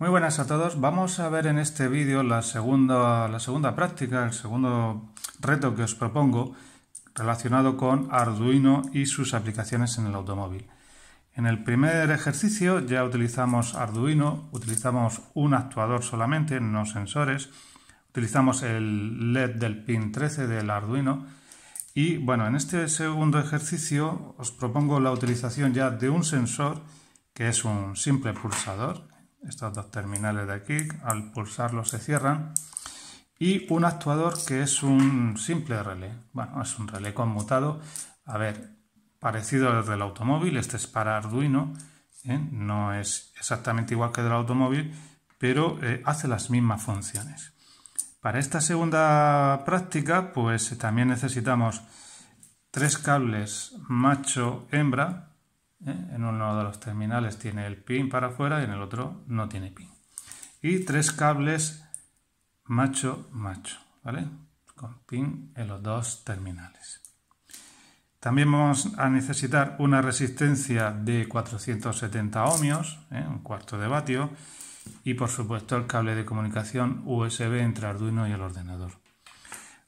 Muy buenas a todos. Vamos a ver en este vídeo la segunda, la segunda práctica, el segundo reto que os propongo relacionado con Arduino y sus aplicaciones en el automóvil. En el primer ejercicio ya utilizamos Arduino, utilizamos un actuador solamente, no sensores, utilizamos el LED del pin 13 del Arduino y bueno, en este segundo ejercicio os propongo la utilización ya de un sensor que es un simple pulsador, estos dos terminales de aquí, al pulsarlo, se cierran, y un actuador que es un simple relé, bueno, es un relé conmutado, a ver, parecido al del automóvil, este es para Arduino, ¿eh? no es exactamente igual que el del automóvil, pero eh, hace las mismas funciones. Para esta segunda práctica, pues también necesitamos tres cables macho-hembra, ¿eh? En uno de los terminales tiene el pin para afuera y en el otro no tiene pin. Y tres cables macho-macho, ¿vale? Con pin en los dos terminales. También vamos a necesitar una resistencia de 470 ohmios, ¿eh? un cuarto de vatio, y por supuesto el cable de comunicación USB entre Arduino y el ordenador.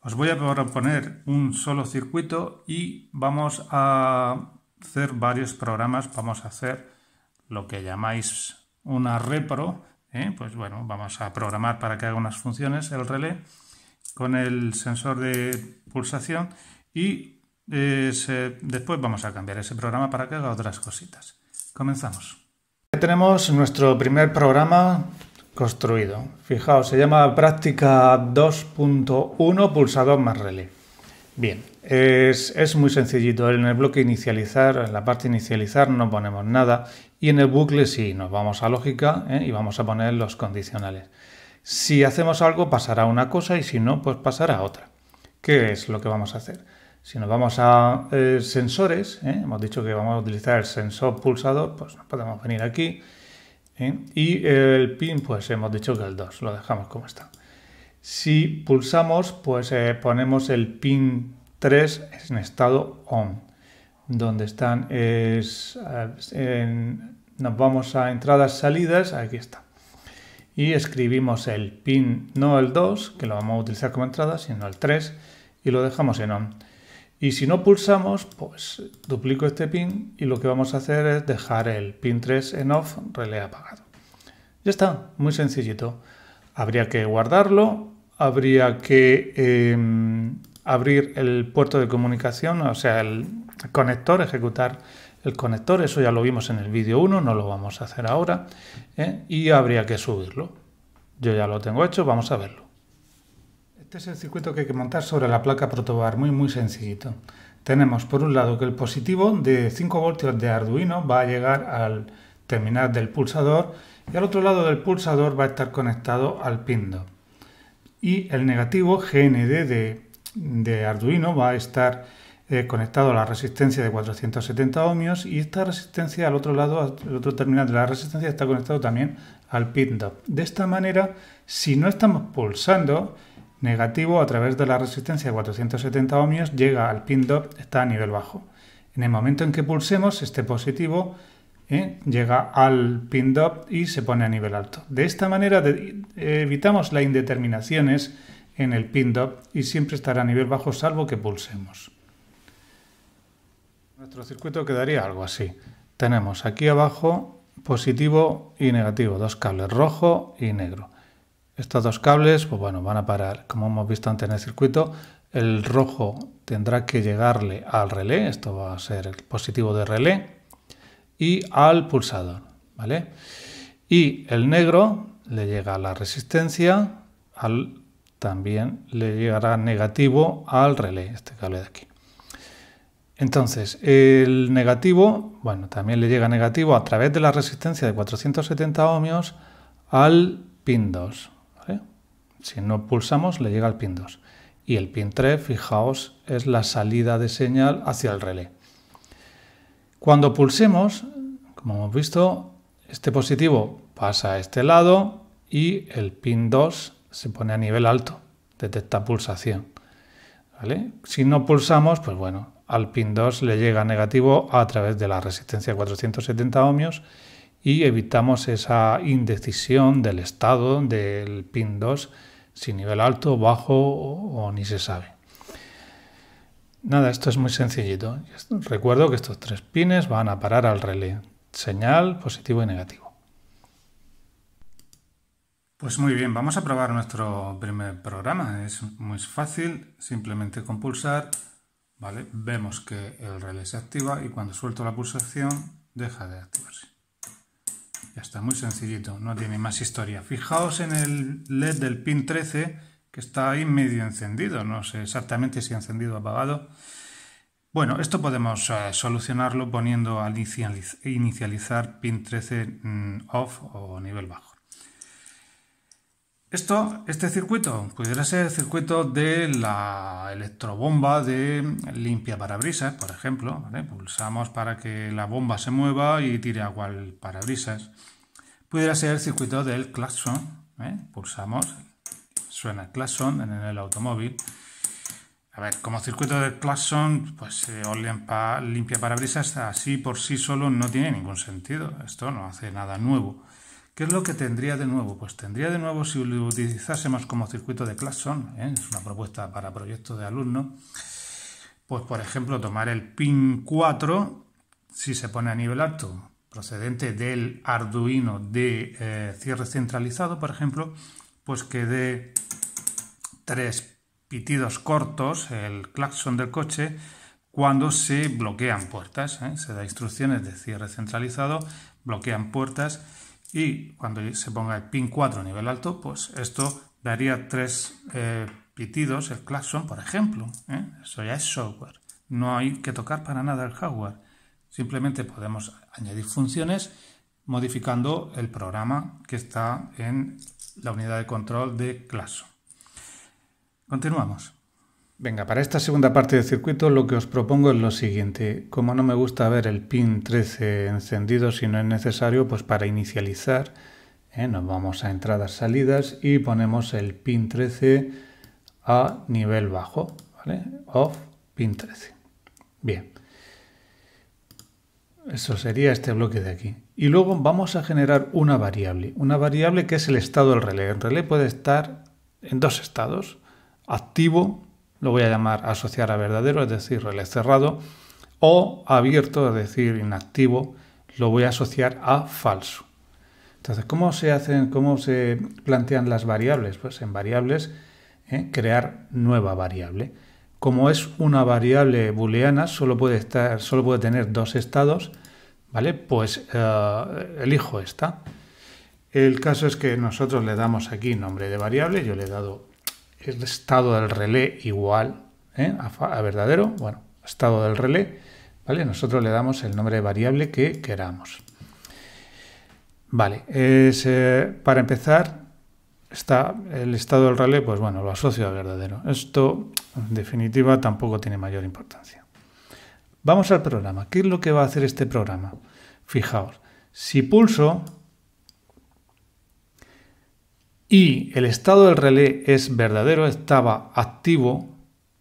Os voy a proponer un solo circuito y vamos a hacer varios programas, vamos a hacer lo que llamáis una repro, ¿eh? pues bueno, vamos a programar para que haga unas funciones el relé con el sensor de pulsación y eh, después vamos a cambiar ese programa para que haga otras cositas. Comenzamos. tenemos nuestro primer programa construido. Fijaos, se llama práctica 2.1 pulsador más relé. Bien, es, muy sencillito. En el bloque inicializar, en la parte inicializar no ponemos nada y en el bucle sí, nos vamos a lógica ¿eh? y vamos a poner los condicionales. Si hacemos algo pasará una cosa y si no, pues pasará otra. ¿Qué es lo que vamos a hacer? Si nos vamos a eh, sensores, ¿eh? hemos dicho que vamos a utilizar el sensor pulsador, pues nos podemos venir aquí. Y el pin, pues hemos dicho que el 2, lo dejamos como está. Si pulsamos, pues eh, ponemos el pin 3 en estado on, donde están, eh, nos vamos a entradas, salidas, aquí está. Y escribimos el pin, no el 2, que lo vamos a utilizar como entrada, sino el 3, y lo dejamos en on. Y si no pulsamos, pues duplico este pin y lo que vamos a hacer es dejar el pin 3 en off, relé apagado. Ya está, muy sencillito. Habría que guardarlo habría que em, abrir el puerto de comunicación, o sea, el conector, ejecutar el conector, eso ya lo vimos en el vídeo 1, no lo vamos a hacer ahora, ¿eh? y habría que subirlo. Yo ya lo tengo hecho, vamos a verlo. Este es el circuito que hay que montar sobre la placa protobar, muy muy sencillito. Tenemos por un lado que el positivo de 5 voltios de Arduino va a llegar al terminal del pulsador y al otro lado del pulsador va a estar conectado al pin y el negativo GND de, Arduino va a estar eh, conectado a la resistencia de 470 ohmios y esta resistencia al otro lado, al otro terminal de la resistencia está conectado también al pin DOP. De esta manera, si no estamos pulsando, negativo a través de la resistencia de 470 ohmios llega al pin DOP, está a nivel bajo. En el momento en que pulsemos, este positivo ¿eh? llega al pin dop y se pone a nivel alto. De esta manera evitamos las indeterminaciones en el pin dop y siempre estará a nivel bajo salvo que pulsemos. Nuestro circuito quedaría algo así. Tenemos aquí abajo positivo y negativo, dos cables rojo y negro. Estos dos cables, pues bueno, van a parar, como hemos visto antes en el circuito, el rojo tendrá que llegarle al relé, esto va a ser el positivo de relé, y al pulsador, ¿vale? Y el negro le llega a la resistencia, al, también le llegará negativo al relé, este cable de aquí. Entonces, el negativo, bueno, también le llega negativo a través de la resistencia de 470 ohmios al pin 2. Si no pulsamos, le llega al pin 2. Y el pin 3, fijaos, es la salida de señal hacia el relé. Cuando pulsemos, como hemos visto, este positivo pasa a este lado y el pin 2 se pone a nivel alto, detecta pulsación. Si no pulsamos, pues bueno, al pin 2 le llega negativo a través de la resistencia 470 ohmios y evitamos esa indecisión del estado del pin 2 si nivel alto, bajo o ni se sabe. Nada, esto es muy sencillito. Recuerdo que estos tres pines van a parar al relé. Señal, positivo y negativo. Pues muy bien, vamos a probar nuestro primer programa. Es muy fácil, simplemente con pulsar, ¿vale? Vemos que el relé se activa y cuando suelto la pulsación deja de activarse. Ya está, muy sencillito, no tiene más historia. Fijaos en el LED del pin 13 que está ahí medio encendido, no sé exactamente si encendido o apagado. Bueno, esto podemos eh, solucionarlo poniendo al inicializar pin 13 mm, off o nivel bajo. Esto, este circuito pudiera ser el circuito de la electrobomba de limpia parabrisas, por ejemplo. Pulsamos para que la bomba se mueva y tire agua al parabrisas. Pudiera ser el circuito del claxon. ¿eh? Pulsamos, suena el claxon en el automóvil. A ver, como circuito de claxon, pues eh, limpia, limpia parabrisas así por sí solo no tiene ningún sentido. Esto no hace nada nuevo. ¿Qué es lo que tendría de nuevo? Pues tendría de nuevo si lo utilizásemos como circuito de claxon, ¿eh? es una propuesta para proyectos de alumnos, pues por ejemplo tomar el pin 4, si se pone a nivel alto, procedente del Arduino de eh, cierre centralizado, por ejemplo, pues que dé tres pitidos cortos, el claxon del coche, cuando se bloquean puertas. ¿eh? Se da instrucciones de cierre centralizado, bloquean puertas y cuando se ponga el pin 4 a nivel alto, pues esto daría tres eh, pitidos, el claxon, por ejemplo. ¿eh? Eso ya es software. No hay que tocar para nada el hardware. Simplemente podemos añadir funciones modificando el programa que está en la unidad de control de clase. Continuamos. Venga, para esta segunda parte del circuito lo que os propongo es lo siguiente. Como no me gusta ver el pin 13 encendido si no es necesario, pues para inicializar eh, nos vamos a entradas salidas y ponemos el pin 13 a nivel bajo, ¿vale? Off, pin 13. Bien. Eso sería este bloque de aquí. Y luego vamos a generar una variable, una variable que es el estado del relé. El relé puede estar en dos estados, activo, lo voy a llamar asociar a verdadero, es decir, relé cerrado, o abierto, es decir, inactivo, lo voy a asociar a falso. Entonces, ¿cómo se hacen, cómo se plantean las variables? Pues en variables, ¿eh? crear nueva variable. Como es una variable booleana, solo puede, estar, solo puede tener dos estados, ¿vale? Pues eh, elijo esta. El caso es que nosotros le damos aquí nombre de variable, yo le he dado el estado del relé igual ¿eh? a, verdadero, bueno, estado del relé, ¿vale? Nosotros le damos el nombre de variable que queramos. Vale, es, eh, para empezar, está el estado del relé, pues bueno, lo asocio a verdadero. Esto en definitiva, tampoco tiene mayor importancia. Vamos al programa. ¿Qué es lo que va a hacer este programa? Fijaos, si pulso y el estado del relé es verdadero, estaba activo,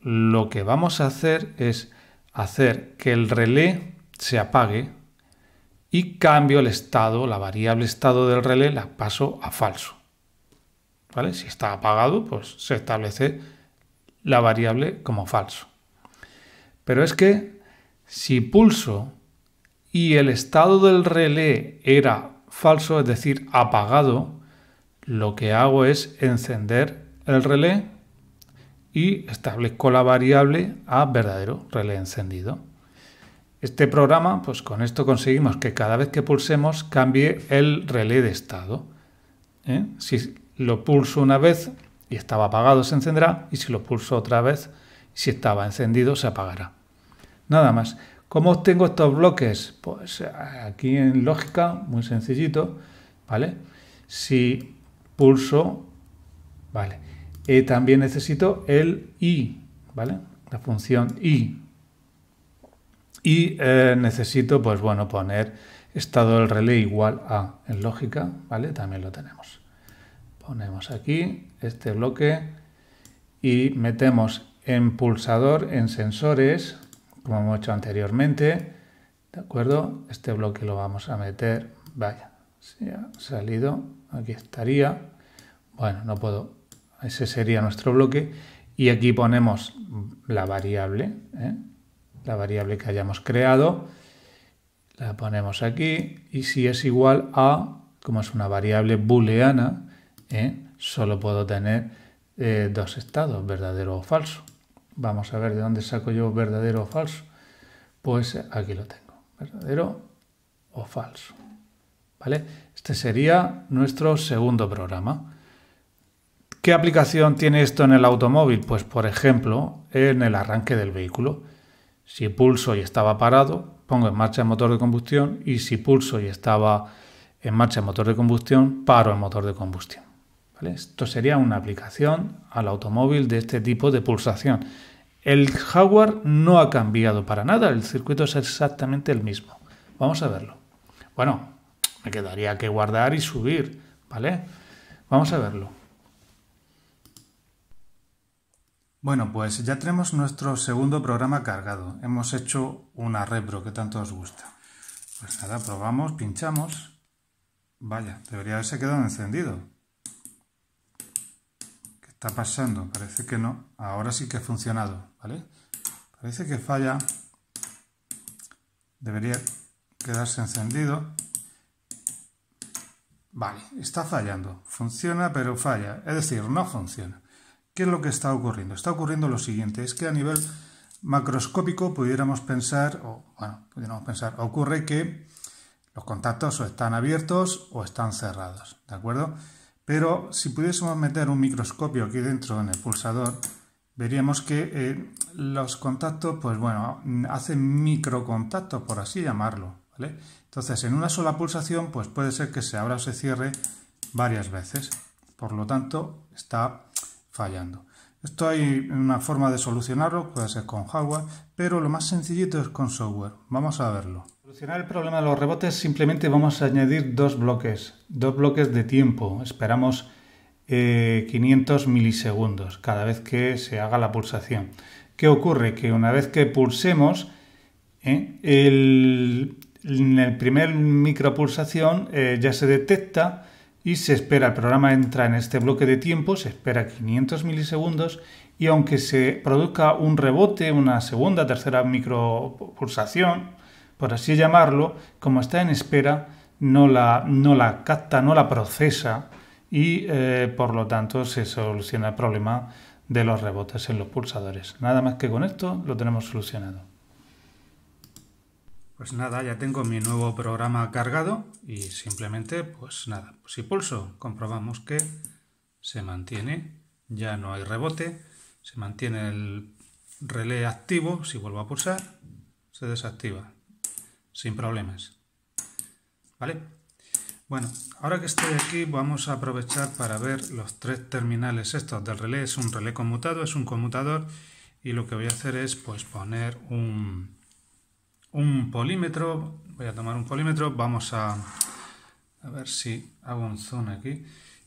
lo que vamos a hacer es hacer que el relé se apague y cambio el estado, la variable estado del relé la paso a falso. ¿Vale? Si está apagado, pues se establece la variable como falso. Pero es que si pulso y el estado del relé era falso, es decir, apagado, lo que hago es encender el relé y establezco la variable a verdadero, relé encendido. Este programa, pues con esto conseguimos que cada vez que pulsemos cambie el relé de estado. ¿eh? Si lo pulso una vez, y estaba apagado se encenderá y si lo pulso otra vez, si estaba encendido se apagará. Nada más. ¿Cómo obtengo estos bloques? Pues eh, aquí en lógica, muy sencillito, ¿vale? Si pulso, ¿vale? Eh, también necesito el i, ¿vale? La función i. Y eh, necesito, pues bueno, poner estado del relé igual a en lógica, ¿vale? También lo tenemos. Ponemos aquí este bloque y metemos en pulsador, en sensores, como hemos hecho anteriormente, ¿de acuerdo? Este bloque lo vamos a meter, vaya, se ha salido, aquí estaría, bueno, no puedo, ese sería nuestro bloque, y aquí ponemos la variable, ¿eh? la variable que hayamos creado, la ponemos aquí, y si es igual a, como es una variable booleana, ¿eh? solo puedo tener eh, dos estados, verdadero o falso. Vamos a ver de dónde saco yo verdadero o falso. Pues aquí lo tengo, verdadero o falso. ¿Vale? Este sería nuestro segundo programa. ¿Qué aplicación tiene esto en el automóvil? Pues por ejemplo, en el arranque del vehículo. Si pulso y estaba parado, pongo en marcha el motor de combustión y si pulso y estaba en marcha el motor de combustión, paro el motor de combustión. Esto sería una aplicación al automóvil de este tipo de pulsación. El hardware no ha cambiado para nada, el circuito es exactamente el mismo. Vamos a verlo. Bueno, me quedaría que guardar y subir, ¿vale? Vamos a verlo. Bueno, pues ya tenemos nuestro segundo programa cargado. Hemos hecho una repro que tanto os gusta. Pues nada, probamos, pinchamos. Vaya, debería haberse quedado encendido está pasando? Parece que no. Ahora sí que ha funcionado, ¿vale? Parece que falla. Debería quedarse encendido. Vale, está fallando. Funciona, pero falla. Es decir, no funciona. ¿Qué es lo que está ocurriendo? Está ocurriendo lo siguiente. Es que a nivel macroscópico pudiéramos pensar, o bueno, pudiéramos pensar, ocurre que los contactos o están abiertos o están cerrados. ¿De acuerdo? Pero si pudiésemos meter un microscopio aquí dentro en el pulsador, veríamos que eh, los contactos, pues bueno, hacen microcontactos, por así llamarlo. Entonces, en una sola pulsación, pues puede ser que se abra o se cierre varias veces. Por lo tanto, está fallando. Esto hay una forma de solucionarlo, puede ser con hardware, pero lo más sencillito es con software. Vamos a verlo. Para solucionar el problema de los rebotes simplemente vamos a añadir dos bloques, dos bloques de tiempo. Esperamos 500 eh, milisegundos cada vez que se haga la pulsación. ¿Qué ocurre? Que una vez que pulsemos, eh, en el primer micropulsación eh, ya se detecta y se espera, el programa entra en este bloque de tiempo, se espera 500 milisegundos y aunque se produzca un rebote, una segunda, tercera micropulsación, por así llamarlo, como está en espera, no la, no la capta, no la procesa y eh, por lo tanto se soluciona el problema de los rebotes en los pulsadores. Nada más que con esto lo tenemos solucionado. Pues nada, ya tengo mi nuevo programa cargado y simplemente, pues nada, pues si pulso, comprobamos que se mantiene, ya no hay rebote, se mantiene el relé activo, si vuelvo a pulsar, se desactiva, sin problemas. ¿Vale? Bueno, ahora que estoy aquí vamos a aprovechar para ver los tres terminales estos del relé. Es un relé conmutado, es un conmutador y lo que voy a hacer es pues poner un un polímetro, voy a tomar un polímetro, vamos a, ver si hago un zoom aquí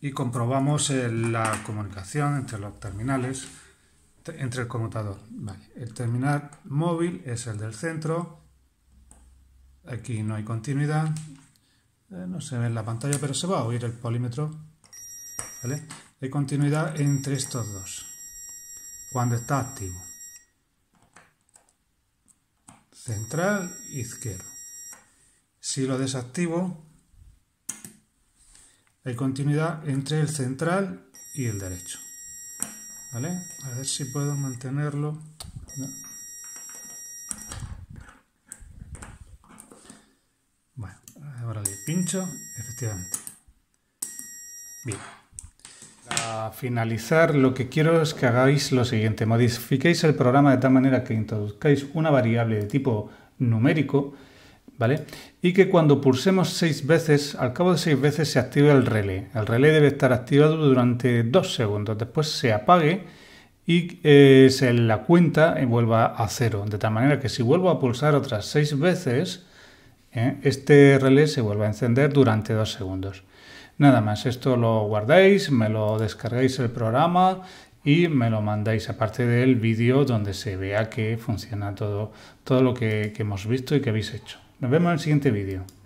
y comprobamos la comunicación entre los terminales, entre el conmutador. el terminal móvil es el del centro, aquí no hay continuidad, eh, no se ve en la pantalla, pero se va a oír el polímetro. Hay continuidad entre estos dos, cuando está activo central izquierdo. Si lo desactivo, hay continuidad entre el central y el derecho. ¿Vale? A ver si puedo mantenerlo. Bueno, ahora le pincho, efectivamente. Bien. Para finalizar, lo que quiero es que hagáis lo siguiente. Modifiquéis el programa de tal manera que introduzcáis una variable de tipo numérico, ¿vale? Y que cuando pulsemos seis veces, al cabo de seis veces se active el relé. El relé debe estar activado durante dos segundos. Después se apague y eh, la cuenta eh, vuelva a cero. De tal manera que si vuelvo a pulsar otras seis veces, eh, este relé se vuelva a encender durante dos segundos. Nada más, esto lo guardáis, me lo descargáis el programa y me lo mandáis aparte del vídeo donde se vea que funciona todo, todo lo que, que hemos visto y que habéis hecho. Nos vemos en el siguiente vídeo.